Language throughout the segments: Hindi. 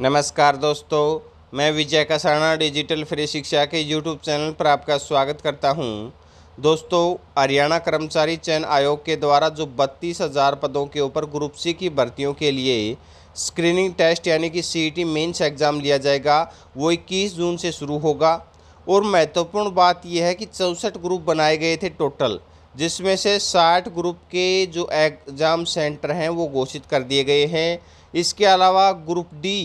नमस्कार दोस्तों मैं विजय कसाना डिजिटल फ्री शिक्षा के यूट्यूब चैनल पर आपका स्वागत करता हूं। दोस्तों हरियाणा कर्मचारी चयन आयोग के द्वारा जो बत्तीस हज़ार पदों के ऊपर ग्रुप सी की भर्तियों के लिए स्क्रीनिंग टेस्ट यानी कि सी ई मेन्स एग्ज़ाम लिया जाएगा वो इक्कीस जून से शुरू होगा और महत्वपूर्ण बात यह है कि चौंसठ ग्रुप बनाए गए थे टोटल जिसमें से 60 ग्रुप के जो एग्ज़ाम सेंटर हैं वो घोषित कर दिए गए हैं इसके अलावा ग्रुप डी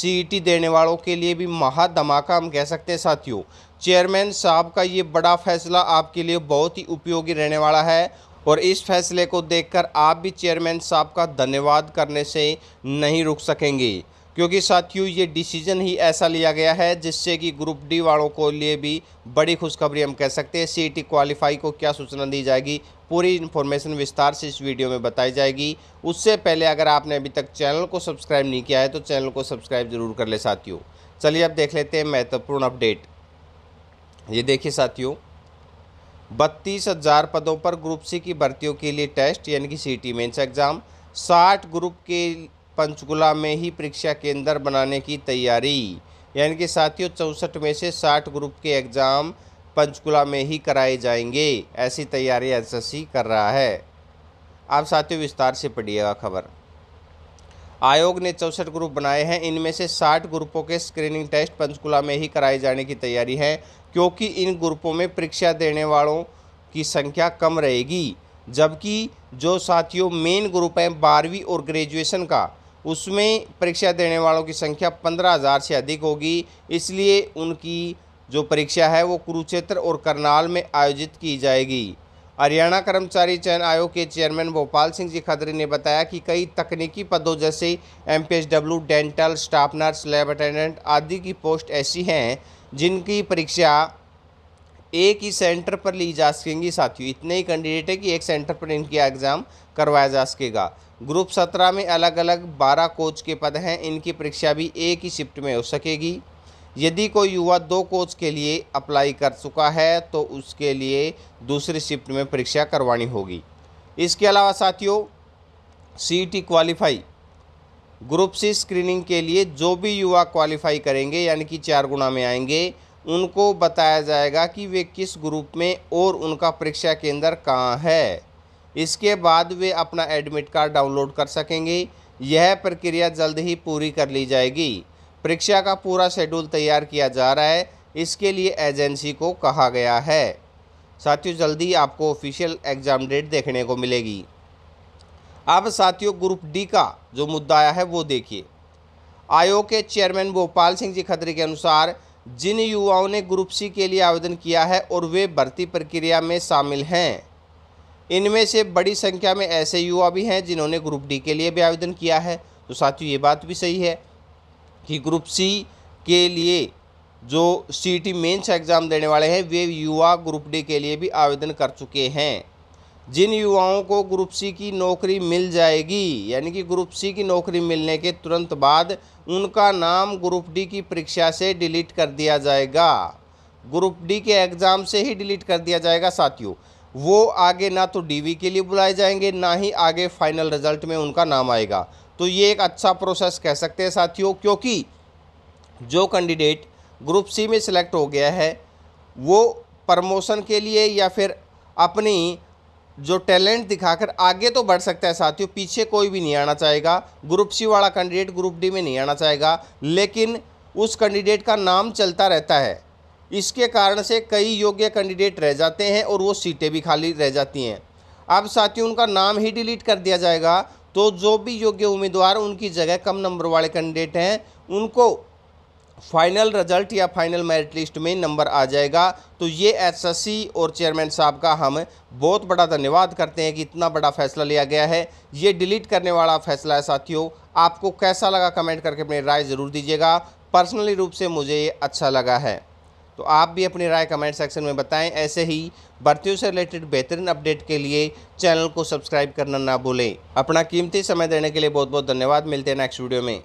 सी देने वालों के लिए भी महा धमाका हम कह सकते हैं साथियों चेयरमैन साहब का ये बड़ा फैसला आपके लिए बहुत ही उपयोगी रहने वाला है और इस फैसले को देखकर आप भी चेयरमैन साहब का धन्यवाद करने से नहीं रुक सकेंगे क्योंकि साथियों ये डिसीजन ही ऐसा लिया गया है जिससे कि ग्रुप डी वालों को लिए भी बड़ी खुशखबरी हम कह सकते हैं सी टी क्वालिफाई को क्या सूचना दी जाएगी पूरी इन्फॉर्मेशन विस्तार से इस वीडियो में बताई जाएगी उससे पहले अगर आपने अभी तक चैनल को सब्सक्राइब नहीं किया है तो चैनल को सब्सक्राइब जरूर कर ले साथियों चलिए अब देख लेते हैं महत्वपूर्ण अपडेट ये देखिए साथियों बत्तीस हज़ार पदों पर ग्रुप सी की भर्तियों के लिए टेस्ट यानी कि सी मेंस एग्ज़ाम साठ ग्रुप के पंचकुला में ही परीक्षा केंद्र बनाने की तैयारी यानी कि साथियों चौंसठ में से साठ ग्रुप के एग्ज़ाम पंचकुला में ही कराए जाएंगे ऐसी तैयारी एस कर रहा है आप साथियों विस्तार से पढ़िएगा खबर आयोग ने चौंसठ ग्रुप बनाए हैं इनमें से 60 ग्रुपों के स्क्रीनिंग टेस्ट पंचकुला में ही कराए जाने की तैयारी है क्योंकि इन ग्रुपों में परीक्षा देने वालों की संख्या कम रहेगी जबकि जो साथियों मेन ग्रुप हैं बारहवीं और ग्रेजुएशन का उसमें परीक्षा देने वालों की संख्या पंद्रह हज़ार से अधिक होगी इसलिए उनकी जो परीक्षा है वो कुरुक्षेत्र और करनाल में आयोजित की जाएगी हरियाणा कर्मचारी चयन आयोग के चेयरमैन भोपाल सिंह जी खदरी ने बताया कि कई तकनीकी पदों जैसे M dental staff nurse lab attendant आदि की पोस्ट ऐसी हैं जिनकी परीक्षा एक ही सेंटर पर ली जा सकेंगी साथियों इतने ही कैंडिडेट है कि एक सेंटर पर इनकी एग्ज़ाम करवाया जा सकेगा ग्रुप सत्रह में अलग अलग बारह कोच के पद हैं इनकी परीक्षा भी एक ही शिफ्ट में हो सकेगी यदि कोई युवा दो कोच के लिए अप्लाई कर चुका है तो उसके लिए दूसरी शिफ्ट में परीक्षा करवानी होगी इसके अलावा साथियों टी क्वालिफाई ग्रुप सी स्क्रीनिंग के लिए जो भी युवा क्वालिफाई करेंगे यानी कि चार गुना में आएंगे उनको बताया जाएगा कि वे किस ग्रुप में और उनका परीक्षा केंद्र कहाँ है इसके बाद वे अपना एडमिट कार्ड डाउनलोड कर सकेंगे यह प्रक्रिया जल्द ही पूरी कर ली जाएगी परीक्षा का पूरा शेड्यूल तैयार किया जा रहा है इसके लिए एजेंसी को कहा गया है साथियों जल्दी आपको ऑफिशियल एग्ज़ाम डेट देखने को मिलेगी अब साथियों ग्रुप डी का जो मुद्दा आया है वो देखिए आयोग के चेयरमैन भोपाल सिंह जी खत्री के अनुसार जिन युवाओं ने ग्रुप सी के लिए आवेदन किया है और वे भर्ती प्रक्रिया में शामिल हैं इनमें से बड़ी संख्या में ऐसे युवा भी हैं जिन्होंने ग्रुप डी के लिए भी आवेदन किया है तो साथियों ये बात भी सही है कि ग्रुप सी के लिए जो सी टी मेन्स एग्ज़ाम देने वाले हैं वे युवा ग्रुप डी के लिए भी आवेदन कर चुके हैं जिन युवाओं को ग्रुप सी की नौकरी मिल जाएगी यानी कि ग्रुप सी की नौकरी मिलने के तुरंत बाद उनका नाम ग्रुप डी की परीक्षा से डिलीट कर दिया जाएगा ग्रुप डी के एग्ज़ाम से ही डिलीट कर दिया जाएगा साथियों वो आगे ना तो डीवी के लिए बुलाए जाएंगे ना ही आगे फाइनल रिजल्ट में उनका नाम आएगा तो ये एक अच्छा प्रोसेस कह सकते हैं साथियों क्योंकि जो कैंडिडेट ग्रुप सी में सिलेक्ट हो गया है वो प्रमोशन के लिए या फिर अपनी जो टैलेंट दिखाकर आगे तो बढ़ सकता है साथियों पीछे कोई भी नहीं आना चाहेगा ग्रुप सी वाला कैंडिडेट ग्रुप डी में नहीं आना चाहेगा लेकिन उस कैंडिडेट का नाम चलता रहता है इसके कारण से कई योग्य कैंडिडेट रह जाते हैं और वो सीटें भी खाली रह जाती हैं अब साथियों उनका नाम ही डिलीट कर दिया जाएगा तो जो भी योग्य उम्मीदवार उनकी जगह कम नंबर वाले कैंडिडेट हैं उनको फाइनल रिजल्ट या फाइनल मेरिट लिस्ट में नंबर आ जाएगा तो ये एसएससी और चेयरमैन साहब का हम बहुत बड़ा धन्यवाद करते हैं कि इतना बड़ा फैसला लिया गया है ये डिलीट करने वाला फैसला है साथियों आपको कैसा लगा कमेंट करके अपनी राय ज़रूर दीजिएगा पर्सनली रूप से मुझे ये अच्छा लगा है तो आप भी अपनी राय कमेंट सेक्शन में बताएं ऐसे ही भर्तियों से रिलेटेड बेहतरीन अपडेट के लिए चैनल को सब्सक्राइब करना ना भूलें अपना कीमती समय देने के लिए बहुत बहुत धन्यवाद मिलते हैं नेक्स्ट वीडियो में